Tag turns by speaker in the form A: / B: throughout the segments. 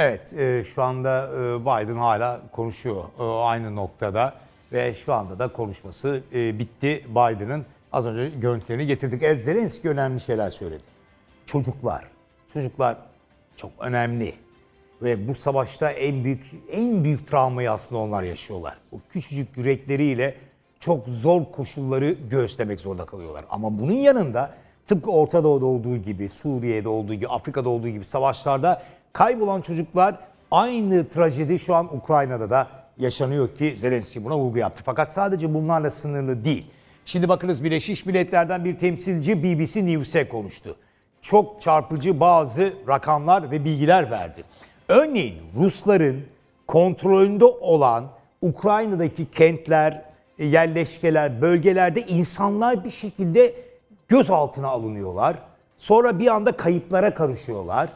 A: Evet e, şu anda e, Biden hala konuşuyor e, aynı noktada ve şu anda da konuşması e, bitti Biden'ın. Az önce görüntülerini getirdik. El Zelenski önemli şeyler söyledi. Çocuklar. Çocuklar çok önemli. Ve bu savaşta en büyük en büyük travmayı aslında onlar yaşıyorlar. O küçücük yürekleriyle çok zor koşulları göğüslemek zorunda kalıyorlar. Ama bunun yanında tıpkı Orta Doğu'da olduğu gibi, Suriye'de olduğu gibi, Afrika'da olduğu gibi savaşlarda Kaybolan çocuklar aynı trajedi şu an Ukrayna'da da yaşanıyor ki Zelenski buna vurgu yaptı. Fakat sadece bunlarla sınırlı değil. Şimdi bakınız Birleşmiş Milletler'den bir temsilci BBC News'e konuştu. Çok çarpıcı bazı rakamlar ve bilgiler verdi. Örneğin Rusların kontrolünde olan Ukrayna'daki kentler, yerleşkeler, bölgelerde insanlar bir şekilde gözaltına alınıyorlar. Sonra bir anda kayıplara karışıyorlar.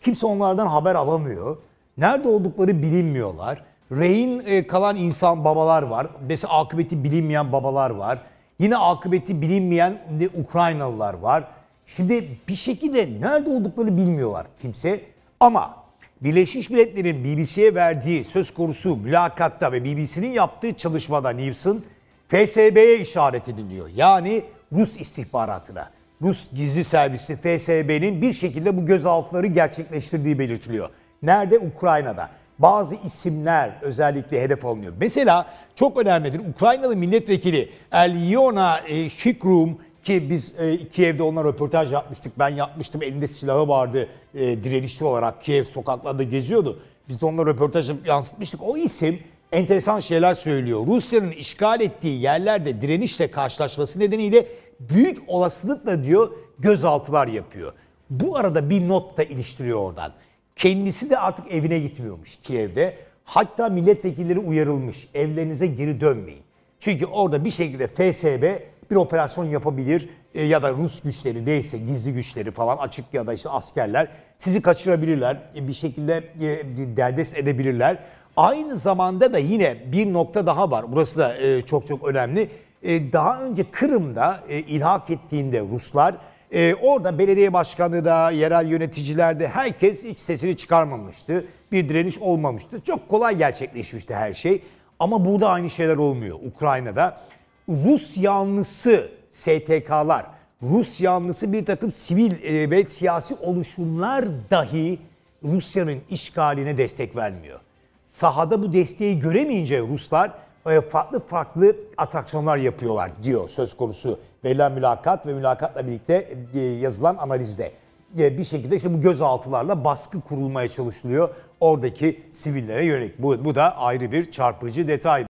A: Kimse onlardan haber alamıyor. Nerede oldukları bilinmiyorlar. Rehin e, kalan insan babalar var. Mesela akıbeti bilinmeyen babalar var. Yine akıbeti bilinmeyen Ukraynalılar var. Şimdi bir şekilde nerede oldukları bilmiyorlar kimse. Ama Birleşmiş Milletler'in BBC'ye verdiği söz konusu mülakatta ve BBC'nin yaptığı çalışmada News'ın FSB'ye işaret ediliyor. Yani Rus istihbaratına. Rus gizli servisi FSB'nin bir şekilde bu gözaltıları gerçekleştirdiği belirtiliyor. Nerede? Ukrayna'da. Bazı isimler özellikle hedef alınıyor. Mesela çok önemlidir. Ukraynalı milletvekili Elyona e, Şikrum ki biz e, Kiev'de onlar röportaj yapmıştık. Ben yapmıştım. Elinde silahı vardı. E, direnişçi olarak Kiev sokaklarında geziyordu. Biz de onlar röportajı yansıtmıştık. O isim enteresan şeyler söylüyor. Rusya'nın işgal ettiği yerlerde direnişle karşılaşması nedeniyle büyük olasılıkla diyor gözaltılar yapıyor. Bu arada bir not da iliştiriyor oradan. Kendisi de artık evine gitmiyormuş Kiev'de. Hatta milletvekilleri uyarılmış. Evlerinize geri dönmeyin. Çünkü orada bir şekilde FSB bir operasyon yapabilir e, ya da Rus güçleri neyse gizli güçleri falan açık ya da işte askerler sizi kaçırabilirler. E, bir şekilde e, derdest edebilirler. Aynı zamanda da yine bir nokta daha var. Burası da e, çok çok önemli. E, daha önce Kırım'da e, ilhak ettiğinde Ruslar e, orada belediye başkanı da yerel yöneticiler de herkes hiç sesini çıkarmamıştı. Bir direniş olmamıştı. Çok kolay gerçekleşmişti her şey. Ama burada aynı şeyler olmuyor Ukrayna'da. Rus yanlısı STK'lar, Rus yanlısı bir takım sivil ve siyasi oluşumlar dahi Rusya'nın işgaline destek vermiyor. Sahada bu desteği göremeyince Ruslar farklı farklı atraksiyonlar yapıyorlar diyor söz konusu verilen mülakat ve mülakatla birlikte e, yazılan analizde. E, bir şekilde işte bu gözaltılarla baskı kurulmaya çalışılıyor oradaki sivillere yönelik. Bu, bu da ayrı bir çarpıcı detay.